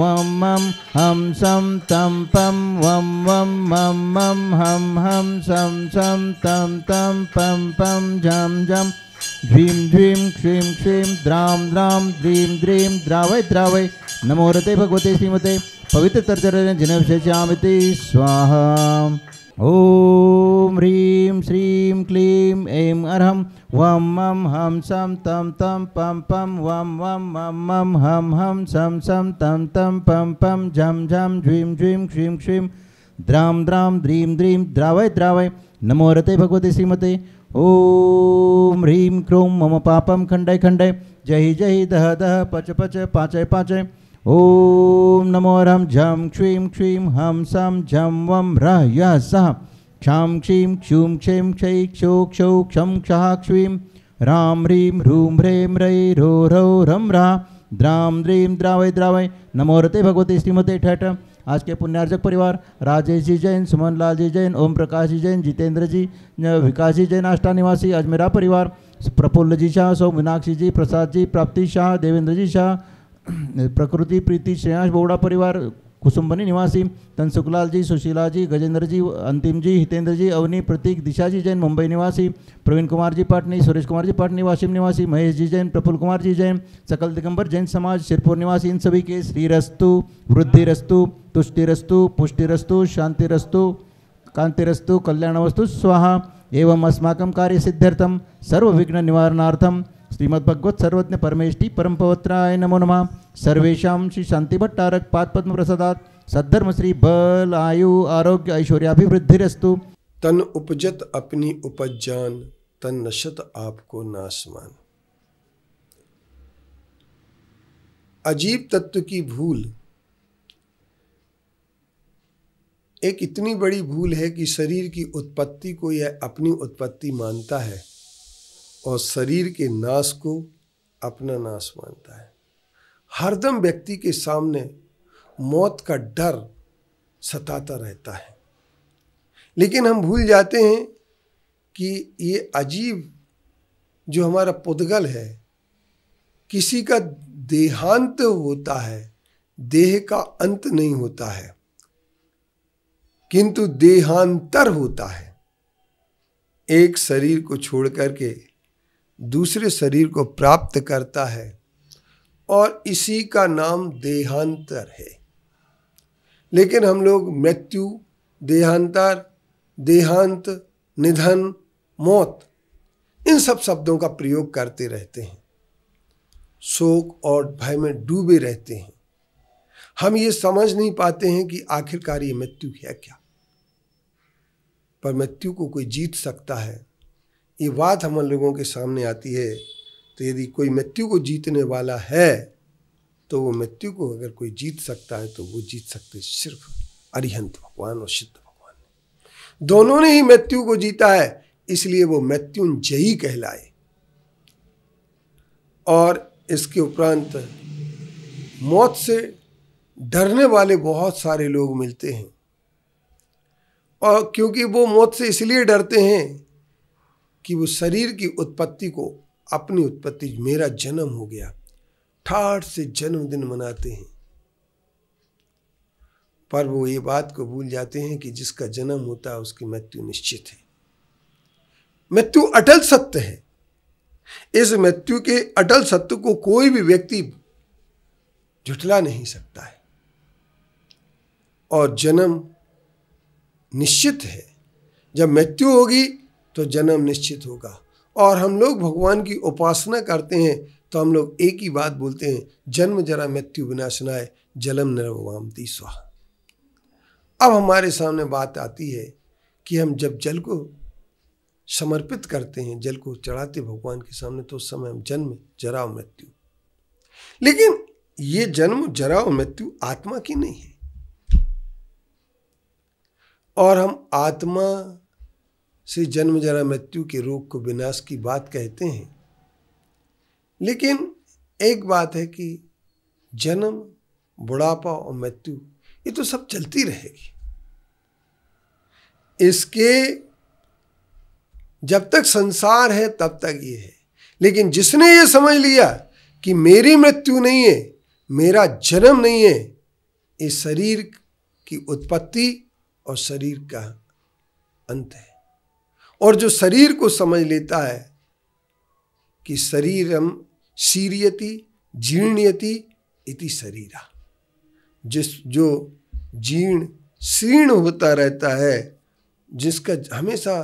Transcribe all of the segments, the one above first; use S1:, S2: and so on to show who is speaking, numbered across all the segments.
S1: वं मं हं सं तं पं वं वं मं मं हं हं सं सं तं तं पं पं झं झं ह्रीं क्षीं क्षीं द्रां द्रां द्रीं द्रीं द्रावय द्रावय नमो रते भगवते श्रीमते पवित्रतर्चरण जिनविषयामिति स्वाहा ओम रीम श्रीम क्लीम ऐं अरहम वम मम हम सम तम तम पम पम वम वम मम मम हम हम सम सम तम तम पम पम जम जम झ्वीं झ्वीं क्षीम क्षीम द्राम द्राम द्रीम द्रीम द्रावय द्रावय नमो रते भगवते श्रीमते ॐ ह्रीं क्रों मम पापम खंडय खंडय जहि जहि दह दह पच पच पाचय पाचय ॐ नमो रं झं क्षीं क्षीं हम सं झं वं रः यः सः क्षां क्षीं क्षूं क्षें क्षै क्षो क्षौ क्षं क्षः क्षीं रां ह्रीं ह्रूं ह्रें रई रो रौ रम रा द्राम द्रीम द्राव नमो रते भगवती श्रीमते ठठ आज के पुण्यार्जक परिवार राजेश जी जैन सुमन लाल जी जैन ओम प्रकाश जी जैन जितेंद्र जी विकास जी जैन आष्टा निवासी अजमेरा परिवार प्रफुल्ल जी शाह सौ मीनाक्षी जी प्रसाद जी प्राप्ति शाह देवेंद्र जी शाह प्रकृति प्रीति श्रेयांश बोड़ा परिवार कुसुम्बनी निवासी तन जी सुशीला जी गजेंद्र जी अंतिम जी हितेंद्र जी अवनी प्रतीक दिशा जी जैन मुंबई निवासी प्रवीण कुमार जी पाटनी सुरेश कुमार जी पाटनी वाशिम निवासी महेश जी जैन प्रफुल कुमार जी जैन सकल दिगंबर जैन समाज शिरपुर निवासी इन सभी के श्रीरस्तु वृद्धिरस्तु तुष्टिरस्तु पुष्टिरस्तु शांतिरस्तु कांतिरस्तु कल्याणवस्तु स्वाहा एवं अस्माकं कार्यसिद्ध्यर्थं सर्वविघ्ननिवारणार्थं श्रीमद्भगवत् सर्वज्ञ परमेष्टि परम पवत्राय नमो नमः सर्वेशा श्री शांति भट्टारक पाद पद्म प्रसादात सद्धर्म श्री बल आयु आरोग्य
S2: ऐश्वर्याभिवृद्धिरस्तु तन उपजत अपनी उपज जान तन नशत आपको नासमान अजीब तत्व की भूल एक इतनी बड़ी भूल है कि शरीर की उत्पत्ति को यह अपनी उत्पत्ति मानता है और शरीर के नाश को अपना नाश मानता है हरदम व्यक्ति के सामने मौत का डर सताता रहता है लेकिन हम भूल जाते हैं कि ये अजीब जो हमारा पुदगल है किसी का देहांत होता है देह का अंत नहीं होता है किंतु देहांतर होता है एक शरीर को छोड़ करके दूसरे शरीर को प्राप्त करता है और इसी का नाम देहांतर है लेकिन हम लोग मृत्यु देहांतर देहांत निधन मौत इन सब शब्दों का प्रयोग करते रहते हैं शोक और भय में डूबे रहते हैं हम ये समझ नहीं पाते हैं कि आखिरकार ये मृत्यु है क्या पर मृत्यु को कोई जीत सकता है ये बात हम लोगों के सामने आती है तो यदि कोई मृत्यु को जीतने वाला है तो वो मृत्यु को अगर कोई जीत सकता है तो वो जीत सकते सिर्फ अरिहंत भगवान और सिद्ध भगवान दोनों ने ही मृत्यु को जीता है इसलिए वो मृत्युंजयी कहलाए और इसके उपरांत मौत से डरने वाले बहुत सारे लोग मिलते हैं और क्योंकि वो मौत से इसलिए डरते हैं कि वो शरीर की उत्पत्ति को अपनी उत्पत्ति मेरा जन्म हो गया ठाठ से जन्मदिन मनाते हैं पर वो ये बात को भूल जाते हैं कि जिसका जन्म होता है उसकी मृत्यु निश्चित है मृत्यु अटल सत्य है इस मृत्यु के अटल सत्य को कोई भी व्यक्ति झुठला नहीं सकता है और जन्म निश्चित है जब मृत्यु होगी तो जन्म निश्चित होगा और हम लोग भगवान की उपासना करते हैं तो हम लोग एक ही बात बोलते हैं जन्म जरा मृत्यु विनाशनाए जलम नरवामती स्वा अब हमारे सामने बात आती है कि हम जब जल को समर्पित करते हैं जल को चढ़ाते भगवान के सामने तो उस समय हम जन्म जरा मृत्यु लेकिन ये जन्म जरा और मृत्यु आत्मा की नहीं है और हम आत्मा से जन्म जरा मृत्यु के रोग को विनाश की बात कहते हैं लेकिन एक बात है कि जन्म बुढ़ापा और मृत्यु ये तो सब चलती रहेगी इसके जब तक संसार है तब तक ये है लेकिन जिसने ये समझ लिया कि मेरी मृत्यु नहीं है मेरा जन्म नहीं है इस शरीर की उत्पत्ति और शरीर का अंत है और जो शरीर को समझ लेता है कि शरीरम शीरियति जीर्णयति इति शरीरा जिस जो जीर्ण शीर्ण होता रहता है जिसका हमेशा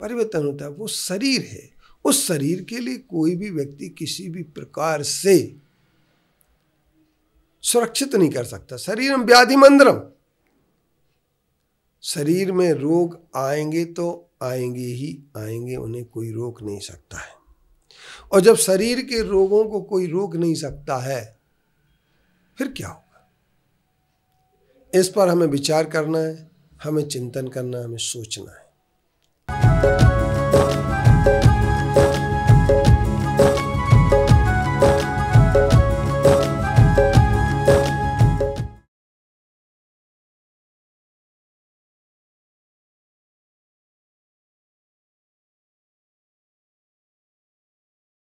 S2: परिवर्तन होता है वो शरीर है उस शरीर के लिए कोई भी व्यक्ति किसी भी प्रकार से सुरक्षित नहीं कर सकता शरीरम व्याधि शरीर में रोग आएंगे तो आएंगे ही आएंगे उन्हें कोई रोक नहीं सकता है और जब शरीर के रोगों को कोई रोक नहीं सकता है फिर क्या होगा इस पर हमें विचार करना है हमें चिंतन करना है हमें सोचना है